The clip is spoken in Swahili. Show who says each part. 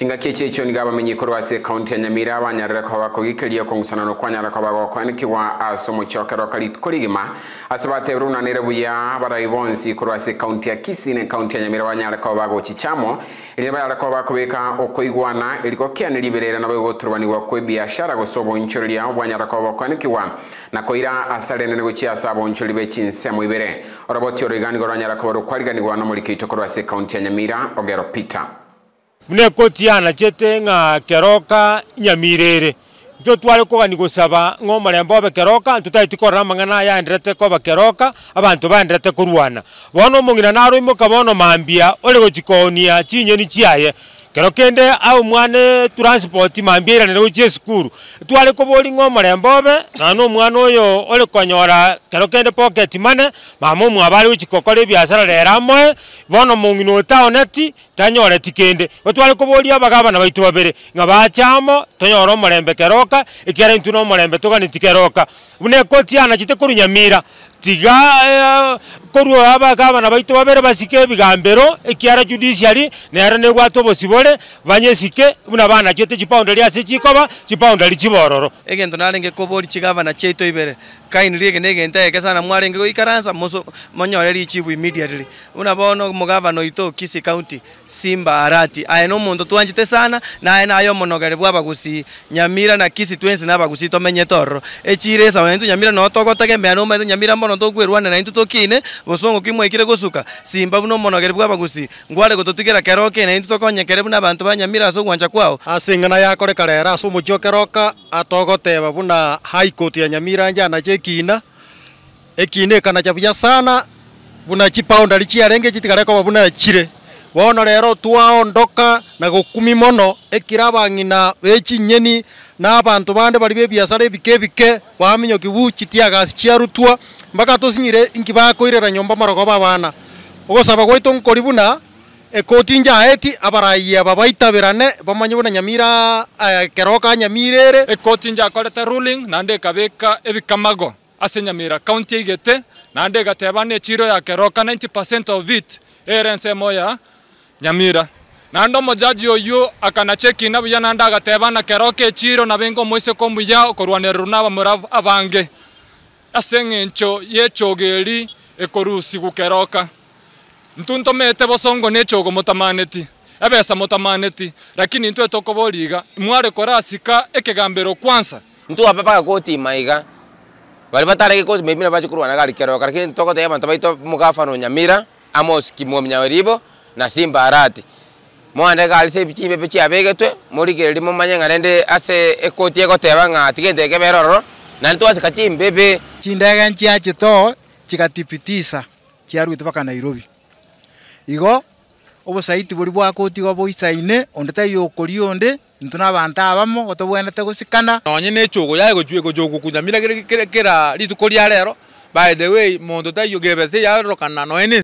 Speaker 1: ni gaba nigaba menyikoro wa kaunti ya nyamira banyararako bakogikirie kong'usanano kwanyarako bagokwanikigwa asomo chokero kali koligima ase batebire unanire ya barai bonsi ikorwa ase kaunti ya kisine kaunti ya nyamira banyarako bagochichamo rĩrĩa bararako bakũbĩka ũkũiguana ĩrĩgokianĩ ribĩrĩra na bĩgũtũrũbanigwa kwĩ biashara gũsobonchoreria bwanyarako bokwanekiwa na kũira asare nene gũchiasa bonchori bĩchinsemo ibere oroboti oroiganigwa rwanyarako rũkwariganigwa na mũrĩkĩitũko rwa ase kaunti ya nyamira ogero peter buna
Speaker 2: ekoti chete ng'a keroka nyamirere ntuo tware kogani gosaba ng'a omorembe obe keroka ntutaiti ya amang'ana yaenderete koba keroka abanto baenderete korwana bono omong'ina naroimoka bono mambia ore gochikonia chinyeni chiaye kero kende au mwane transport mambira nere uche sukuru tware kubori ngo murembo be na no mwana uyo ole konyora kero kende pocket mane mama mu abari uchikokore biashara rera moe bono mungino taoneti tanyore tikende otware kubori abagaba na baitu babere ngabachamo tonyoro murembe keroka ikere ntu no murembe tugani tikeroka bune kotiana chite kurunyamira tiga eh, korwa abagaba na baitu babere basike bigambero ikiara judiciary nero ne gwatobo kore
Speaker 3: banyesike buna bana chete chipaundo liase chikoba chipaundo lichibororo egento narenge kobori na cheto ibere kaini riege negenteke sana mwarenge goikaransa moso monyoreri chibu immediately una bono no ito kisi County Simba Arati aye no mundu twanjite sana naye nayo monogere bwabagusi Nyamira na kisi Kisii twensi nabagusi tomenyete ororo sa ona Nyamira no togotegemea no mete Nyamira mono tokwerwana na intu tokine bosongo kire gosuka Simba buno monogere bwabagusi ngware gototigera keroke na intu kere buna bantu banyamira nyamiraso gwancha kwao asing'ana ah, yakoreka so ase omochiokeroka atogoteba buna high
Speaker 4: court ya nyamiranja anache ekina ekina ekanacha buya sana buna chipaunda lichi arenge chiarenge chitigarekoba buna chire bono rero twaondoka na gukumi mono ekiraba ngina abang'ina nyeni na abantu bande bari bebiasara ebike ebike baminyoki buchi tiagasi chiarutwa mpaka tosinyire inki bakoirera nyomba marogo babana ogosaba gwaito nkori buna ekoti eh, nja aeti abaraiya babaitabirane bamanye bona nyamira
Speaker 5: eh, keroka nyamirere ekoti eh, nja akorete ruling nande kabeka ebikamago ase nyamira county igete e nande gateba ne chiro ya keroka 90% of it erense moya nyamira nando mojaji oyu akana cheki na buya nanda gateba na keroka e chiro na bengo mwese ko mbuya okorwa ne runaba murav abange asengencho yechogeri ekorusi gukeroka ntunto mete bosongo ne echogo motamaneti ebesa motamaneti lakini ntwe tokoboriga mware korasika ekegambero kwansa ntu ape koti
Speaker 2: maiga iga bari batareke kozi memira baje kurwana gari kero lakini tokote abantu baito mugafano nyamira amos kimwemnyaweribo na simba arati mwana gali se bichi bebe chi abegetwe muri limo mu manyanga rende ase ekoti egoteba nga tigende keberoro na ntu se kachimbe be
Speaker 4: chindega nchi achito chikatipitisa chiarwite paka Nairobi igo obosaiti boria bwakotigo boisaine onde tai yokori onde nto na abanto abamo gotobwenete gosikana nonye go echogo yaye gochogokunya
Speaker 2: mira kera rituko ria rero by the way monto tai yogebese yarorokana noe